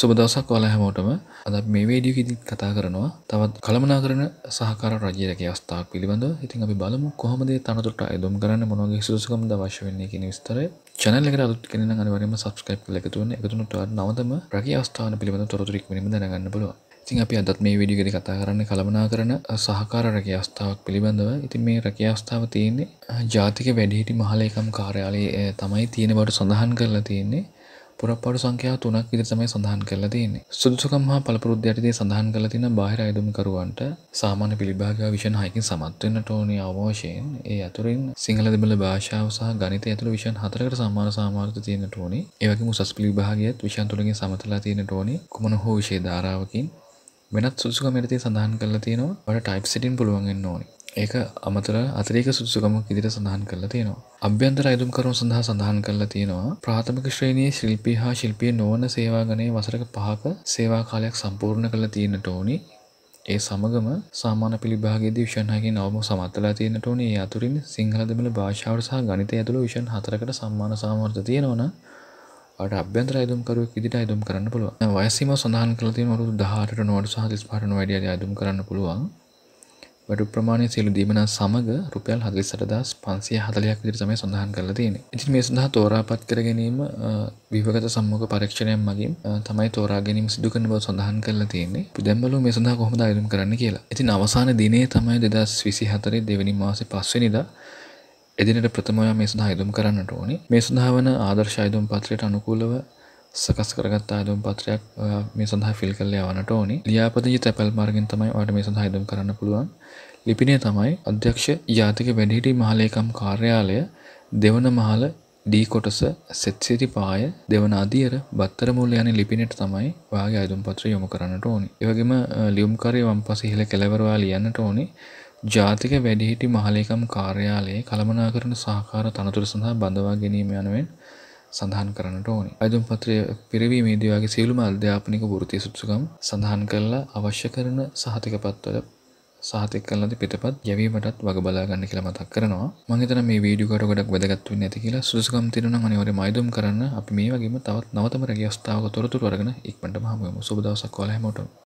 සුබ දවසක් ඔයාලා හැමෝටම අද මේ වීඩියෝ එකේදී කතා කරනවා තවත් කළමනාකරණ සහකාර රජයකගේ අවස්ථාවක් පිළිබඳව. ඉතින් අපි බලමු කොහොමද මේ තනතුරට අයදුම් කරන්න මොන වගේ සුදුසුකම්ද අවශ්‍ය වෙන්නේ කියන විස්තරය. channel එකට අලුත් කෙනෙක් නම් අනිවාර්යයෙන්ම subscribe කරලා එකතු වෙන්න. එකතු වුණොත් ඔයාලා නවතම රජයේ අවස්ථාන පිළිබඳව තොරතුරු ඉක්මනින්ම දැනගන්න පුළුවන්. ඉතින් අපි අදත් මේ විඩිය ගැන කතා කරන්න කළමනා කරන සහකාර රැකිය අවස්ථාවක් පිළිබඳව ඉතින් මේ රැකිය අවස්ථාව තියෙන්නේ ජාතික වැඩිහිටි මහලේකම් කාර්යාලයේ eh, තමයි තියෙන බවට සඳහන් කරලා තියෙන්නේ පුරප්පඩු සංඛ්‍යා තුනක් විදිහට තමයි සඳහන් කරලා තියෙන්නේ. සුදුසුකම් හා පළපුරුද්ද යටතේ සඳහන් කරලා තියෙන බාහිර අයදුම්කරුවන්ට සාමාන්‍ය පිළිභාග විෂයන් 6කින් සමත් වෙන්නට ඕනේ අවශ්‍යයෙන්. ඒ අතුරින් සිංහල දෙමළ භාෂාව සහ ගණිතය ඇතුළු විෂයන් 4කට සමාන සාමාර්ථ තියෙන්නට ඕනේ. ඒ වගේම උසස් පිළිභාගයත් විෂයන් තුනකින් සමතලා තියෙන්නට ඕනේ. කුමන හෝ විෂය ධාරාවකින් වෙනත් සුදුසුකම් යටතේ සඳහන් කරලා තියෙනවා. ඔයාලා ටයිප් සිටින් පුළුවන් වෙන්න ඕනේ. ඒක අමතර අතරේක සුදුසුකමක් ඉදිර සඳහන් කරලා තියෙනවා අභ්‍යන්තර අයුම් කරුණු සඳහා සඳහන් කරලා තියෙනවා ප්‍රාථමික ශ්‍රේණයේ ශිල්පී හා ශිල්පිය නොවන සේවාගනය වසරක පහක සේවා කාලයක් සම්පූර්ණ කරලා තියෙන ටෝනි ඒ සමගම සාමාන පිළිභාගේදී විෂන්හගේ නවම සමත්තලා තියෙන ටෝනි අතුරින් සිංහලදමල භාෂාවට සහ ගනිත ඇතුළ විෂන් හතරකට සම්මාන සාමර්ථ තියෙනවනා අට අභ්‍යන්තර අයදුම්කරුවක් ඉදිට අයදුම් කරන්න පුළුවන් වයසීම සඳහන් කලතින් වරු දහට නොවට සහ ස්පාරන වැඩිය අයදුම් කරන්න පුළුවන් වැඩු ප්‍රමාණය සියලු දීමනා සමඟ රුපියල් හදරි සටදස් පන්සිය හතලයක් විදිර සමය සඳහන් කරල තියෙන ඉතින් මේ සඳහා තෝරාපත් කර ගැනීම විවගත සම්මෝක පරක්ෂණයන් මගින් තමයි තෝරා ගැනීම සිදුකන බව සඳහන් කරලා තියෙන්නේ පුදැම්බලු මේ සඳහා කොහොමද අයුම් කරන්න කියලා ඉතින් අවසාන දිනේ තමයි දෙදස් විසි හතරේ දෙවැනි මාස පස්වනිදා එදිනට ප්‍රථමයා මේ සඳහා ඉදුම් කරන්නට ඕනි මේ සඳහා වන ආදර්ශ අයදුම් පත්‍රයට අනුකූලව සකස් කරගත් ආයදුම් පත්‍රයක් මේ සඳහා ෆිල් කරල යවනට ඕනි ලියාපදජි තැපැල් මාර්ගෙන් තමයි වාට මේ සඳහා දුම් කරන්න පුළුවන් ලිපිනය තමයි අධ්‍යක්ෂ ජාතික වැඩිහිටි මහලේකම් කාර්යාලය දෙවන මහල දී කොටස සෙත්සිති පාය දෙවන අදියර බත්තර මුල්ල යන ලිපිනට තමයි වාගේ අයුම් පත්‍ර යොමු කරන්නට ඕනි. ඒවගේම ලියුම්කාරය වම් පසිහිල කෙලවරවා ලියන්නට ඕනි ජාතික වැඩිහිටි මහලේකම් කාර්යාලයේ කළමනා කරන සහකාර තනතුර සඳහා බඳවා ගැනීම යනුවෙන් සඳහන් කරන්නට ඕනි. අයදුම් පත්‍රය පිරවීමේදී වගේ සියලුම අධ්‍යාපනික වෘත්ති සුදුසුකම් සඳහන් කරලා අවශ්‍ය කරන සහතිකපත්වල සාතික කලද පිටපත් යැවීමටත් වග බලාගන්න කියලා මතක් කරනවා මහිතන මේ වීඩියෝකට ගොඩක් වැදගත්ව නැති කියලා සුදුසුකම් තිරුණ අනිවර මයිදුම් කරන්න අපි මේ වගේම තවත් නවතම රැගේ අස්ථාවක තොරතුරු අරගෙන ඉක්මට හමුවම සුබදවසක් කොලහමට